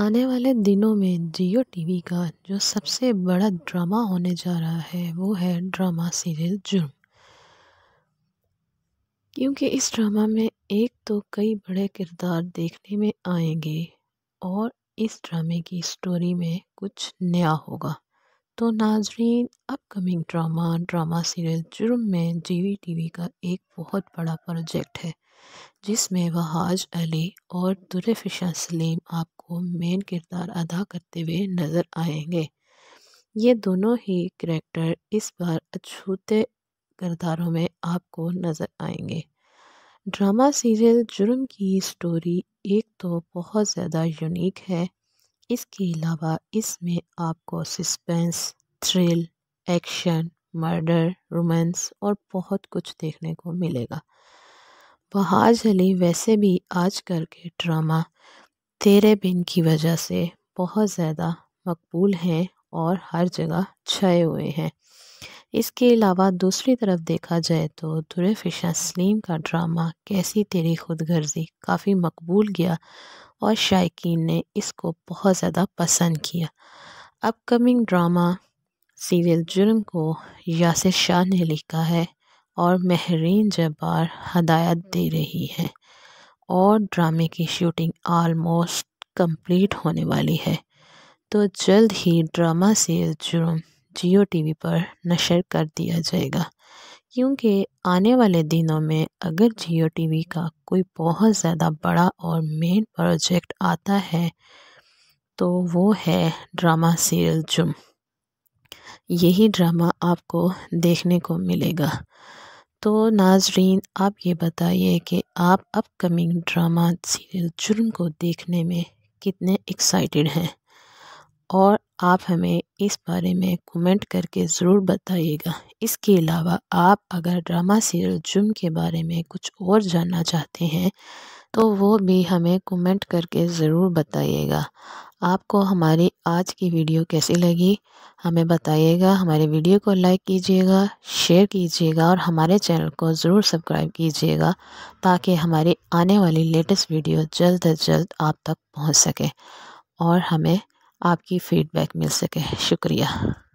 आने वाले दिनों में जियो टीवी का जो सबसे बड़ा ड्रामा होने जा रहा है वो है ड्रामा सीरियल जुर्म क्योंकि इस ड्रामा में एक तो कई बड़े किरदार देखने में आएंगे और इस ड्रामे की स्टोरी में कुछ नया होगा तो नाजरीन अपकमिंग ड्रामा ड्रामा सीरियल जुर्म में जीवी टीवी का एक बहुत बड़ा प्रोजेक्ट है जिसमें वहाज अली और दुरफिशा सलीम आपको मेन किरदार अदा करते हुए नज़र आएंगे ये दोनों ही करैक्टर इस बार अछूते किरदारों में आपको नज़र आएंगे ड्रामा सीरियल जुर्म की स्टोरी एक तो बहुत ज़्यादा यूनिक है इसके अलावा इसमें आपको suspense thrill action murder romance और बहुत कुछ देखने को मिलेगा बहाज अली वैसे भी आजकल के ड्रामा तेरे बिन की वजह से बहुत ज़्यादा मकबूल हैं और हर जगह छए हुए हैं इसके अलावा दूसरी तरफ देखा जाए तो दुरफिशा सलीम का ड्रामा कैसी तेरी खुदगर्जी काफ़ी मकबूल गया और शायकीन ने इसको बहुत ज़्यादा पसंद किया अपकमिंग ड्रामा सीरियल जुर्म को यासिर शाह ने लिखा है और महरीन जब्बार हदायत दे रही है और ड्रामे की शूटिंग आलमोस्ट कंप्लीट होने वाली है तो जल्द ही ड्रामा सीरियल जुर्म जियो टीवी पर नशर कर दिया जाएगा क्योंकि आने वाले दिनों में अगर जियो टीवी का कोई बहुत ज़्यादा बड़ा और मेन प्रोजेक्ट आता है तो वो है ड्रामा सीरियल जुम यही ड्रामा आपको देखने को मिलेगा तो नाजरीन आप ये बताइए कि आप अपकमिंग ड्रामा सीरियल जुर्म को देखने में कितने एक्साइटेड हैं और आप हमें इस बारे में कमेंट करके ज़रूर बताइएगा इसके अलावा आप अगर ड्रामा सीरियल जुम के बारे में कुछ और जानना चाहते हैं तो वो भी हमें कमेंट करके ज़रूर बताइएगा आपको हमारी आज की वीडियो कैसी लगी हमें बताइएगा हमारे वीडियो को लाइक कीजिएगा शेयर कीजिएगा और हमारे चैनल को ज़रूर सब्सक्राइब कीजिएगा ताकि हमारी आने वाली लेटेस्ट वीडियो जल्द अज जल्द आप तक पहुँच सके और हमें आपकी फीडबैक मिल सके शुक्रिया